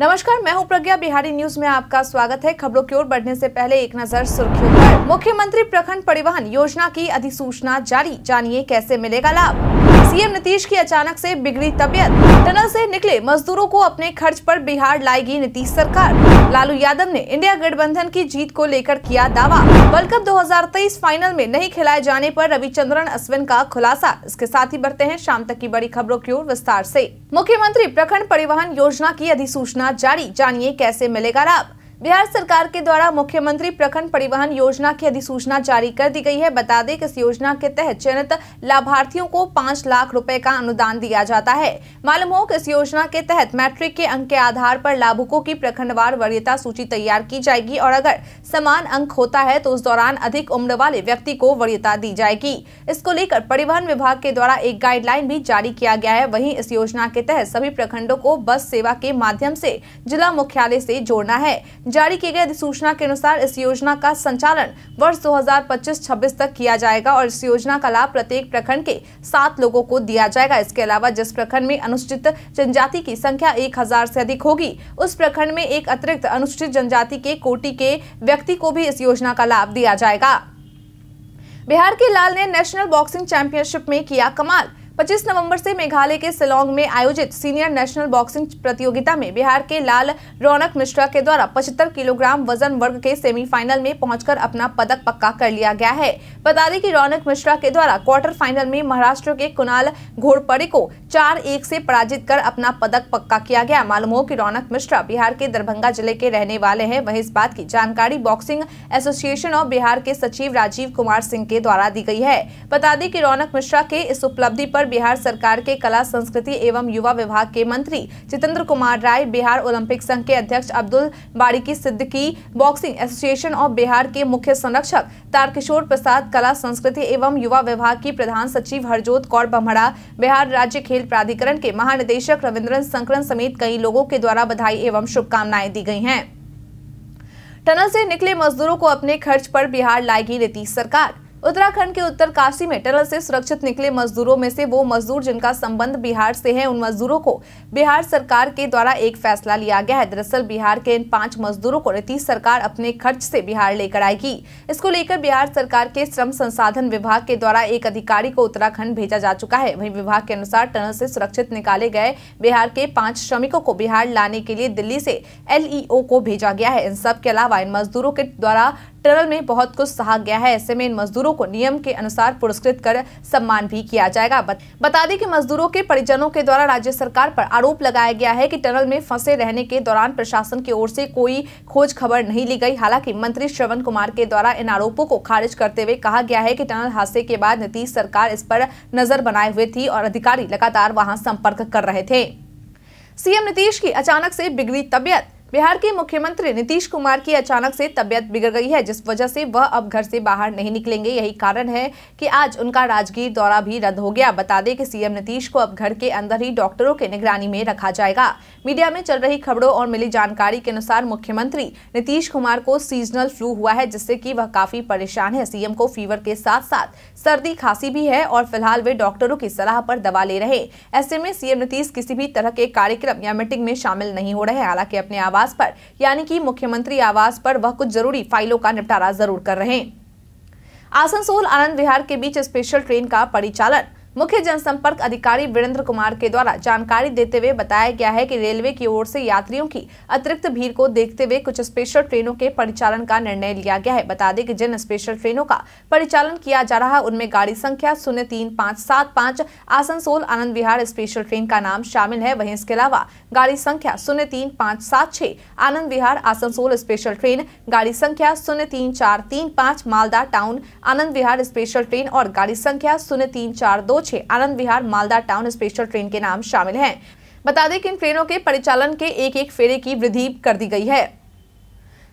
नमस्कार मैं हूं प्रज्ञा बिहारी न्यूज में आपका स्वागत है खबरों की ओर बढ़ने से पहले एक नजर सुर्खियों पर मुख्यमंत्री प्रखंड परिवहन योजना की अधिसूचना जारी जानिए कैसे मिलेगा लाभ सीएम नीतीश की अचानक से बिगड़ी तबियत टनल से निकले मजदूरों को अपने खर्च पर बिहार लाएगी नीतीश सरकार लालू यादव ने इंडिया गठबंधन की जीत को लेकर किया दावा वर्ल्ड कप 2023 फाइनल में नहीं खिलाए जाने पर रविचंद्रन अश्विन का खुलासा इसके साथ ही बढ़ते हैं शाम तक की बड़ी खबरों की ओर विस्तार ऐसी मुख्यमंत्री प्रखंड परिवहन योजना की अधिसूचना जारी जानिए कैसे मिलेगा लाभ बिहार सरकार के द्वारा मुख्यमंत्री प्रखंड परिवहन योजना की अधिसूचना जारी कर दी गई है बता दें कि इस योजना के तहत चयनित लाभार्थियों को पाँच लाख रुपए का अनुदान दिया जाता है मालूम हो कि इस योजना के तहत मैट्रिक के अंक के आधार पर लाभुकों की प्रखंडवार वरीयता सूची तैयार की जाएगी और अगर समान अंक होता है तो उस दौरान अधिक उम्र वाले व्यक्ति को वरीयता दी जाएगी इसको लेकर परिवहन विभाग के द्वारा एक गाइडलाइन भी जारी किया गया है वही इस योजना के तहत सभी प्रखंडों को बस सेवा के माध्यम से जिला मुख्यालय से जोड़ना है जारी किए गए अधिसूचना के अनुसार इस योजना का संचालन वर्ष 2025-26 तक किया जाएगा और इस योजना का लाभ प्रत्येक प्रखंड के सात लोगों को दिया जाएगा इसके अलावा जिस प्रखंड में अनुसूचित जनजाति की संख्या एक हजार से अधिक होगी उस प्रखंड में एक अतिरिक्त अनुसूचित जनजाति के कोटि के व्यक्ति को भी इस योजना का लाभ दिया जाएगा बिहार के लाल ने नेशनल बॉक्सिंग चैंपियनशिप में किया कमाल 25 नवंबर से मेघालय के सिलोंग में आयोजित सीनियर नेशनल बॉक्सिंग प्रतियोगिता में बिहार के लाल रौनक मिश्रा के द्वारा 75 किलोग्राम वजन वर्ग के सेमीफाइनल में पहुंचकर अपना पदक पक्का कर लिया गया है बता दें कि रौनक मिश्रा के द्वारा क्वार्टर फाइनल में महाराष्ट्र के कुणाल घोड़पड़े को चार एक से पराजित कर अपना पदक पक्का किया गया मालूम हो कि रौनक मिश्रा बिहार के दरभंगा जिले के रहने वाले हैं वहीं इस बात की जानकारी बॉक्सिंग एसोसिएशन ऑफ बिहार के सचिव राजीव कुमार सिंह के द्वारा दी गई है बता दें कि रौनक मिश्रा के इस उपलब्धि पर बिहार सरकार के कला संस्कृति एवं युवा विभाग के मंत्री जितेंद्र कुमार राय बिहार ओलंपिक संघ के अध्यक्ष Abdul Bariki Siddiqui boxing association of Bihar के मुख्य संरक्षक तारकिशोर प्रसाद कला संस्कृति एवं युवा विभाग की प्रधान सचिव हरजोत कौर बम्हड़ा बिहार राज्य खेल खेल प्राधिकरण के महानिदेशक रविंद्रन संकरण समेत कई लोगों के द्वारा बधाई एवं शुभकामनाएं दी गई हैं टनल से निकले मजदूरों को अपने खर्च पर बिहार लाएगी नीतीश सरकार उत्तराखंड के उत्तरकाशी में टनल से सुरक्षित निकले मजदूरों में से वो मजदूर जिनका संबंध बिहार से है उन मजदूरों को बिहार सरकार के द्वारा एक फैसला लिया गया है दरअसल बिहार के इन पांच मजदूरों को नीतीश सरकार अपने खर्च से बिहार लेकर आएगी इसको लेकर बिहार सरकार के श्रम संसाधन विभाग के द्वारा एक अधिकारी को उत्तराखंड भेजा जा चुका है वही विभाग के अनुसार टनल से सुरक्षित निकाले गए बिहार के पांच श्रमिकों को बिहार लाने के लिए दिल्ली से एलईओ को भेजा गया है इन सब के अलावा इन मजदूरों के द्वारा टनल में बहुत कुछ सहा गया है ऐसे में इन मजदूरों को नियम के अनुसार पुरस्कृत कर सम्मान भी किया जाएगा बता दें कि मजदूरों के परिजनों के द्वारा राज्य सरकार पर आरोप लगाया गया है कि टनल में फंसे रहने के दौरान प्रशासन की ओर से कोई खोज खबर नहीं ली गई हालांकि मंत्री श्रवण कुमार के द्वारा इन आरोपों को खारिज करते हुए कहा गया है कि टनल हादसे के बाद नीतीश सरकार इस पर नजर बनाए हुए थी और अधिकारी लगातार वहां संपर्क कर रहे थे सीएम नीतीश की अचानक से बिगड़ी तबियत बिहार के मुख्यमंत्री नीतीश कुमार की अचानक से तबियत बिगड़ गई है जिस वजह से वह अब घर से बाहर नहीं निकलेंगे यही कारण है कि आज उनका राजगीर दौरा भी रद्द हो गया बता दें कि सीएम नीतीश को अब घर के अंदर ही डॉक्टरों के निगरानी में रखा जाएगा मीडिया में चल रही खबरों और मिली जानकारी के अनुसार मुख्यमंत्री नीतीश कुमार को सीजनल फ्लू हुआ है जिससे की वह काफी परेशान है सीएम को फीवर के साथ साथ सर्दी खांसी भी है और फिलहाल वे डॉक्टरों की सलाह पर दवा ले रहे ऐसे में सीएम नीतीश किसी भी तरह के कार्यक्रम या मीटिंग में शामिल नहीं हो रहे हालांकि अपने आवाज आवास पर यानी कि मुख्यमंत्री आवास पर वह कुछ जरूरी फाइलों का निपटारा जरूर कर रहे हैं आसनसोल आनंद विहार के बीच स्पेशल ट्रेन का परिचालन मुख्य जनसंपर्क अधिकारी वीरेंद्र कुमार के द्वारा जानकारी देते हुए बताया गया है कि रेलवे की ओर से यात्रियों की अतिरिक्त भीड़ को देखते हुए कुछ स्पेशल ट्रेनों के परिचालन का निर्णय लिया गया है बता दें कि जिन स्पेशल ट्रेनों का परिचालन किया जा रहा है उनमें गाड़ी संख्या शून्य तीन पाँच सात पाँच आसनसोल आनंद विहार स्पेशल ट्रेन का नाम शामिल है वही इसके अलावा गाड़ी संख्या शून्य तीन पाँच सात छह आनंद विहार आसनसोल स्पेशल ट्रेन गाड़ी संख्या शून्य तीन चार तीन पाँच Malda Town Anand Vihar special train और गाड़ी संख्या शून्य तीन चार दो छह Anand Vihar Malda Town special train के नाम शामिल है बता दें कि इन ट्रेनों के परिचालन के एक एक फेरे की वृद्धि कर दी गई है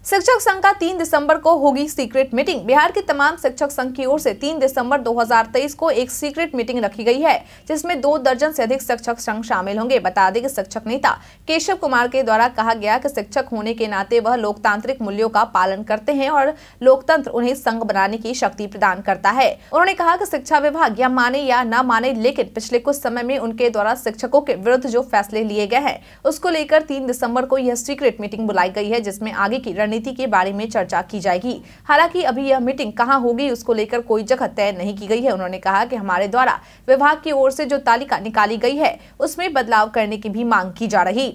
शिक्षक संघ का 3 दिसंबर को होगी सीक्रेट मीटिंग बिहार के तमाम शिक्षक संघ की ओर से 3 दिसंबर 2023 को एक सीक्रेट मीटिंग रखी गई है जिसमें दो दर्जन से अधिक शिक्षक संघ शामिल होंगे बता दें कि शिक्षक नेता केशव कुमार के द्वारा कहा गया कि शिक्षक होने के नाते वह लोकतांत्रिक मूल्यों का पालन करते हैं और लोकतंत्र उन्हें संघ बनाने की शक्ति प्रदान करता है उन्होंने कहा की शिक्षा विभाग या माने या न माने लेकिन पिछले कुछ समय में उनके द्वारा शिक्षकों के विरुद्ध जो फैसले लिए गए हैं उसको लेकर तीन दिसम्बर को यह सीक्रेट मीटिंग बुलाई गई है जिसमे आगे की रणनीति के बारे में चर्चा की जाएगी हालांकि अभी यह मीटिंग कहां होगी उसको लेकर कोई जगह तय नहीं की गई है उन्होंने कहा कि हमारे द्वारा विभाग की ओर से जो तालिका निकाली गई है उसमें बदलाव करने की भी मांग की जा रही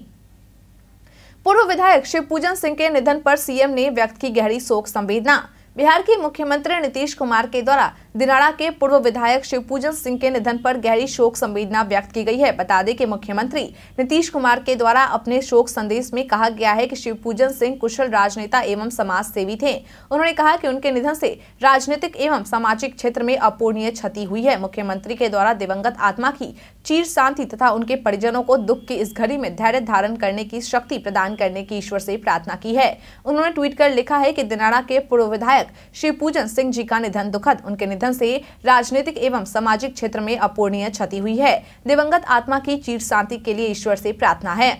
पूर्व विधायक शिव पूजन सिंह के निधन पर सीएम ने व्यक्त की गहरी शोक संवेदना बिहार के मुख्यमंत्री नीतीश कुमार के द्वारा दिनाड़ा के पूर्व विधायक शिवपूजन सिंह के निधन पर गहरी शोक संवेदना व्यक्त की गई है बता दें कि मुख्यमंत्री नीतीश कुमार के द्वारा अपने शोक संदेश में कहा गया है कि शिवपूजन सिंह कुशल राजनेता एवं समाज सेवी थे उन्होंने कहा कि उनके निधन से राजनीतिक एवं सामाजिक क्षेत्र में अपूर्णीय क्षति हुई है मुख्यमंत्री के द्वारा दिवंगत आत्मा की चीर शांति तथा उनके परिजनों को दुख की इस घड़ी में धैर्य धारण करने की शक्ति प्रदान करने की ईश्वर से प्रार्थना की है उन्होंने ट्वीट कर लिखा है की दिनाड़ा के पूर्व विधायक शिवपूजन सिंह जी का निधन दुखद उनके निधन माध्यम से राजनीतिक एवं सामाजिक क्षेत्र में अपूर्णीय क्षति हुई है दिवंगत आत्मा की चीर शांति के लिए ईश्वर से प्रार्थना है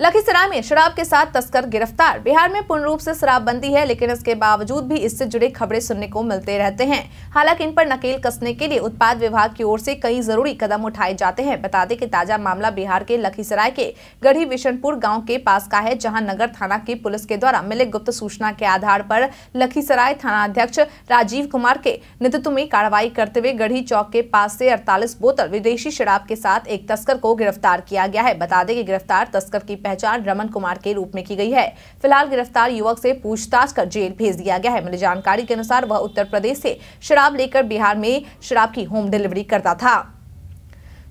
लखीसराय में शराब के साथ तस्कर गिरफ्तार बिहार में पूर्ण रूप से शराबबंदी है लेकिन इसके बावजूद भी इससे जुड़े खबरें सुनने को मिलते रहते हैं हालांकि इन पर नकेल कसने के लिए उत्पाद विभाग की ओर से कई जरूरी कदम उठाए जाते हैं बता दें कि ताजा मामला बिहार के लखीसराय के गढ़ी विशनपुर गाँव के पास का है जहाँ नगर थाना की पुलिस के द्वारा मिले गुप्त सूचना के आधार पर लखीसराय थाना अध्यक्ष राजीव कुमार के नेतृत्व में कार्रवाई करते हुए गढ़ी चौक के पास से अड़तालीस बोतल विदेशी शराब के साथ एक तस्कर को गिरफ्तार किया गया है बता दें कि गिरफ्तार तस्कर की पहचान रमन कुमार के रूप में की गई है फिलहाल गिरफ्तार युवक से पूछताछ कर जेल भेज दिया गया है मिली जानकारी के अनुसार वह उत्तर प्रदेश से शराब लेकर बिहार में शराब की होम डिलीवरी करता था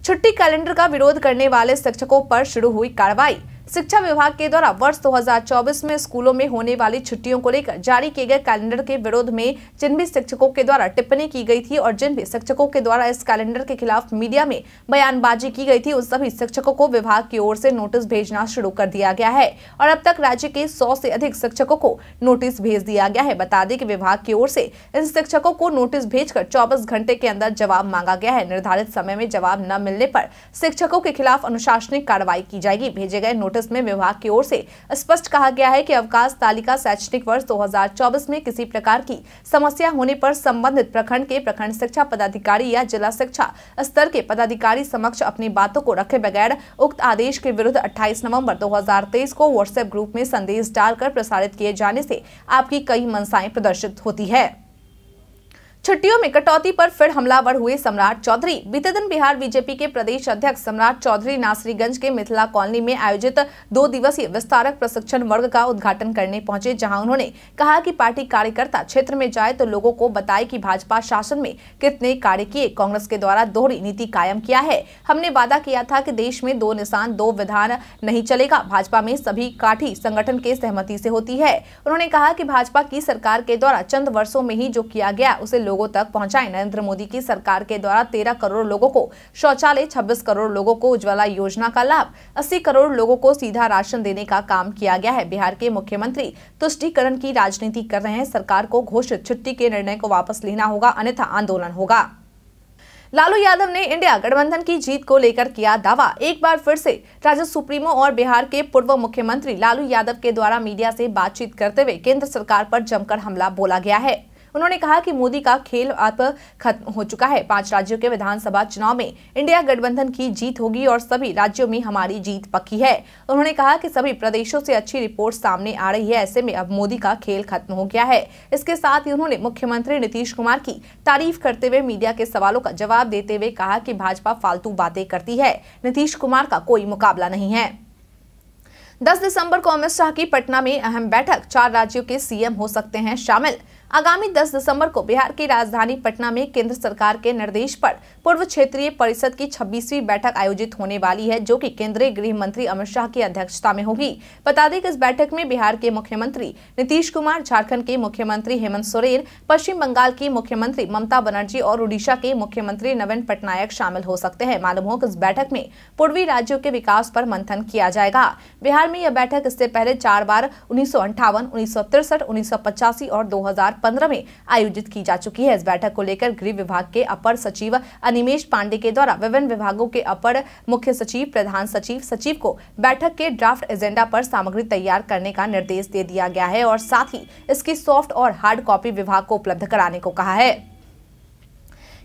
छुट्टी कैलेंडर का विरोध करने वाले शिक्षकों पर शुरू हुई कार्रवाई शिक्षा विभाग के द्वारा वर्ष 2024 में स्कूलों में होने वाली छुट्टियों को लेकर जारी किए गए कैलेंडर के विरोध में जिन भी शिक्षकों के द्वारा टिप्पणी की गई थी और जिन भी शिक्षकों के द्वारा इस कैलेंडर के खिलाफ मीडिया में बयानबाजी की गई थी उन सभी शिक्षकों को विभाग की ओर से नोटिस भेजना शुरू कर दिया गया है और अब तक राज्य के सौ से अधिक शिक्षकों को नोटिस भेज दिया गया है बता दें कि विभाग की ओर से इन शिक्षकों को नोटिस भेजकर चौबीस घंटे के अंदर जवाब मांगा गया है निर्धारित समय में जवाब न मिलने पर शिक्षकों के खिलाफ अनुशासनिक कार्रवाई की जाएगी भेजे गए नोटिस नोटिस में विभाग की ओर से स्पष्ट कहा गया है कि अवकाश तालिका शैक्षणिक वर्ष 2024 में किसी प्रकार की समस्या होने पर संबंधित प्रखंड के प्रखंड शिक्षा पदाधिकारी या जिला शिक्षा स्तर के पदाधिकारी समक्ष अपनी बातों को रखे बगैर उक्त आदेश के विरुद्ध अट्ठाईस नवम्बर दो को व्हाट्सएप ग्रुप में संदेश डालकर प्रसारित किए जाने ऐसी आपकी कई मनसाएं प्रदर्शित होती है छुट्टियों में कटौती पर फिर हमलावर हुए सम्राट चौधरी बीते दिन बिहार बीजेपी के प्रदेश अध्यक्ष सम्राट चौधरी नासरीगंज के मिथिला कॉलोनी में आयोजित दो दिवसीय विस्तारक प्रशिक्षण वर्ग का उद्घाटन करने पहुंचे जहां उन्होंने कहा कि पार्टी कार्यकर्ता क्षेत्र में जाए तो लोगों को बताए कि भाजपा शासन में कितने कार्य किए कांग्रेस के द्वारा दोहरी नीति कायम किया है हमने वादा किया था कि देश में दो निशान दो विधान नहीं चलेगा भाजपा में सभी काठी संगठन के सहमति से होती है उन्होंने कहा की भाजपा की सरकार के द्वारा चंद वर्षो में ही जो किया गया उसे लोग लोगों तक पहुंचाए नरेंद्र मोदी की सरकार के द्वारा तेरह करोड़ लोगों को शौचालय छब्बीस करोड़ लोगों को उज्ज्वला योजना का लाभ अस्सी करोड़ लोगों को सीधा राशन देने का काम किया गया है बिहार के मुख्यमंत्री तुष्टिकरण की राजनीति कर रहे हैं सरकार को घोषित छुट्टी के निर्णय को वापस लेना होगा अन्यथा आंदोलन होगा लालू यादव ने इंडिया गठबंधन की जीत को लेकर किया दावा एक बार फिर से राजद सुप्रीमो और बिहार के पूर्व मुख्यमंत्री लालू यादव के द्वारा मीडिया से बातचीत करते हुए केंद्र सरकार पर जमकर हमला बोला गया है उन्होंने कहा कि मोदी का खेल अब खत्म हो चुका है पांच राज्यों के विधानसभा चुनाव में इंडिया गठबंधन की जीत होगी और सभी राज्यों में हमारी जीत पक्की है उन्होंने कहा कि सभी प्रदेशों से अच्छी रिपोर्ट सामने आ रही है ऐसे में अब मोदी का खेल खत्म हो गया है इसके साथ ही उन्होंने मुख्यमंत्री नीतीश कुमार की तारीफ करते हुए मीडिया के सवालों का जवाब देते हुए कहा की भाजपा फालतू बातें करती है नीतीश कुमार का कोई मुकाबला नहीं है 10 दिसंबर को अमित शाह की पटना में अहम बैठक चार राज्यों के सीएम हो सकते हैं शामिल आगामी 10 दिसंबर को बिहार की राजधानी पटना में केंद्र सरकार के निर्देश पर पूर्व क्षेत्रीय परिषद की 26वीं बैठक आयोजित होने वाली है जो कि केंद्रीय गृह मंत्री अमित शाह की अध्यक्षता में होगी बता दें कि इस बैठक में बिहार के मुख्यमंत्री नीतीश कुमार झारखंड के मुख्यमंत्री हेमंत सोरेन पश्चिम बंगाल की मुख्यमंत्री ममता बनर्जी और उड़ीसा के मुख्यमंत्री नवीन पटनायक शामिल हो सकते हैं मालूम हो कि इस बैठक में पूर्वी राज्यों के विकास पर मंथन किया जाएगा बिहार में यह बैठक इससे पहले चार बार उन्नीस सौ अंठावन उन्नीस सौ तिरसठ उन्नीस सौ पचासी और दो हजार 2015 में आयोजित की जा चुकी है इस बैठक को लेकर गृह विभाग के अपर सचिव अनिमेश पांडे के द्वारा विभिन्न विभागों के अपर मुख्य सचिव प्रधान सचिव सचिव को बैठक के ड्राफ्ट एजेंडा पर सामग्री तैयार करने का निर्देश दे दिया गया है और साथ ही इसकी सॉफ्ट और हार्ड कॉपी विभाग को उपलब्ध कराने को कहा है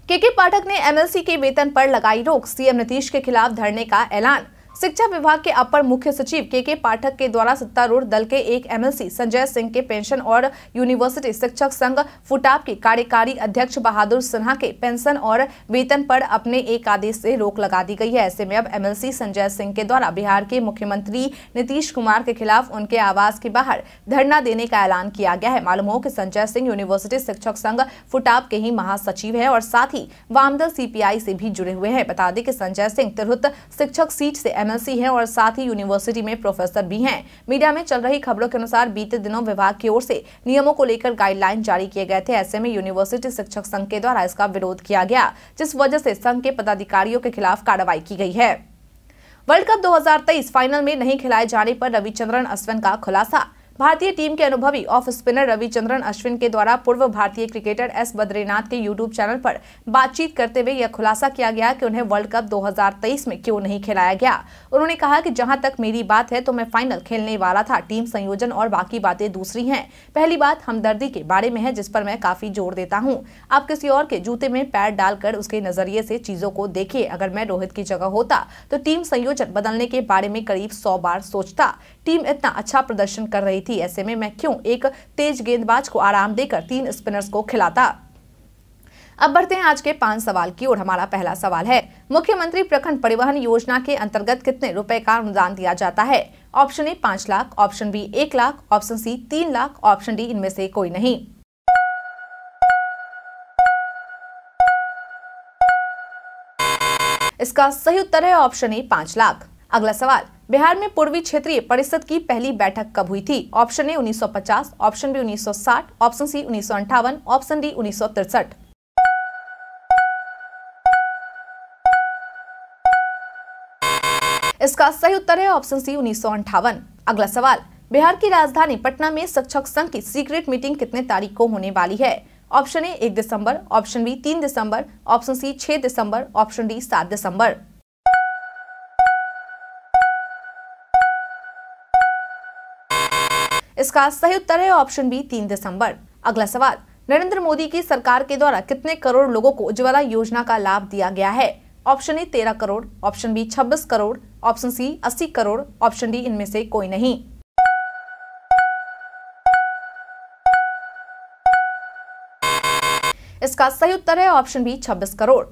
के के पाठक ने एमएलसी के वेतन पर लगाई रोक सीएम नीतीश के खिलाफ धरने का ऐलान शिक्षा विभाग के अपर मुख्य सचिव के के पाठक के द्वारा सत्तारूढ़ दल के एक एमएलसी संजय सिंह के पेंशन और यूनिवर्सिटी शिक्षक संघ फुटाप के कार्यकारी अध्यक्ष बहादुर सिन्हा के पेंशन और वेतन पर अपने एक आदेश से रोक लगा दी गई है ऐसे में अब एमएलसी संजय सिंह के द्वारा बिहार के मुख्यमंत्री नीतीश कुमार के खिलाफ उनके आवास के बाहर धरना देने का ऐलान किया गया है मालूम हो कि संजय सिंह यूनिवर्सिटी शिक्षक संघ फुटाप के ही महासचिव है और साथ ही वामदल सीपीआई से भी जुड़े हुए हैं बता दें कि संजय सिंह तिरहुत शिक्षक सीट से एम एनएलसी हैं और साथ ही यूनिवर्सिटी में प्रोफेसर भी हैं मीडिया में चल रही खबरों के अनुसार बीते दिनों विभाग की ओर से नियमों को लेकर गाइडलाइन जारी किए गए थे ऐसे में यूनिवर्सिटी शिक्षक संघ के द्वारा इसका विरोध किया गया जिस वजह से संघ के पदाधिकारियों के खिलाफ कार्रवाई की गई है वर्ल्ड कप 2023 फाइनल में नहीं खिलाए जाने पर रविचंद्रन अश्विन का खुलासा भारतीय टीम के अनुभवी ऑफ स्पिनर रविचंद्रन अश्विन के द्वारा पूर्व भारतीय क्रिकेटर एस बद्रीनाथ के यूट्यूब चैनल पर बातचीत करते हुए यह खुलासा किया गया कि उन्हें वर्ल्ड कप 2023 में क्यों नहीं खिलाया गया उन्होंने कहा कि जहां तक मेरी बात है तो मैं फाइनल खेलने वाला था टीम संयोजन और बाकी बातें दूसरी है पहली बात हमदर्दी के बारे में है जिस पर मैं काफी जोर देता हूँ आप किसी और के जूते में पैर डालकर उसके नजरिए से चीजों को देखिए अगर मैं रोहित की जगह होता तो टीम संयोजन बदलने के बारे में करीब सौ बार सोचता टीम इतना अच्छा प्रदर्शन कर रही थी थी ऐसे में मैं क्यों एक तेज गेंदबाज को आराम देकर तीन स्पिनर्स को खिलाता अब बढ़ते हैं आज के पांच सवाल की ओर हमारा पहला सवाल है मुख्यमंत्री प्रखंड परिवहन योजना के अंतर्गत कितने रुपए का अनुदान दिया जाता है ऑप्शन ए पांच लाख ऑप्शन बी एक लाख ऑप्शन सी तीन लाख ऑप्शन डी इनमें से कोई नहीं इसका सही उत्तर है ऑप्शन ए पांच लाख अगला सवाल बिहार में पूर्वी क्षेत्रीय परिषद की पहली बैठक कब हुई थी option A 1950, option B 1960, option C उन्नीस ऑप्शन डी उन्नीस इसका सही उत्तर है ऑप्शन सी उन्नीस अगला सवाल बिहार की राजधानी पटना में शिक्षक संघ की सीक्रेट मीटिंग कितने तारीख को होने वाली है ऑप्शन ए एक दिसंबर ऑप्शन बी तीन दिसंबर ऑप्शन सी छह दिसंबर ऑप्शन डी सात दिसंबर इसका सही उत्तर है ऑप्शन बी तीन दिसंबर अगला सवाल नरेंद्र मोदी की सरकार के द्वारा कितने करोड़ लोगों को उज्ज्वला योजना का लाभ दिया गया है ऑप्शन ए तेरह करोड़ ऑप्शन बी छब्बीस करोड़ ऑप्शन सी अस्सी करोड़ ऑप्शन डी इनमें से कोई नहीं इसका सही उत्तर है ऑप्शन बी छब्बीस करोड़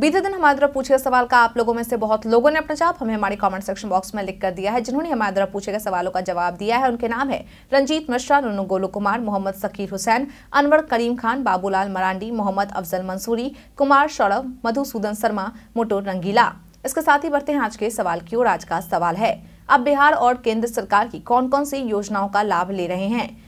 बीते दिन हमारे द्वारा पूछे गए सवाल का आप लोगों में से बहुत लोगों ने अपना जवाब हमें हमारे कमेंट सेक्शन बॉक्स में लिख कर दिया है जिन्होंने हमारे द्वारा पूछे गए सवालों का जवाब दिया है उनके नाम है रंजीत मिश्रा नुनू गोलू कुमार मोहम्मद सकीर हुसैन अनवर करीम खान बाबूलाल मरांडी मोहम्मद अफजल मंसूरी कुमार सौरभ मधुसूदन शर्मा मोटो रंगीला इसके साथ ही बढ़ते हैं आज के सवाल की ओर आज का सवाल है अब बिहार और केंद्र सरकार की कौन कौन सी योजनाओं का लाभ ले रहे हैं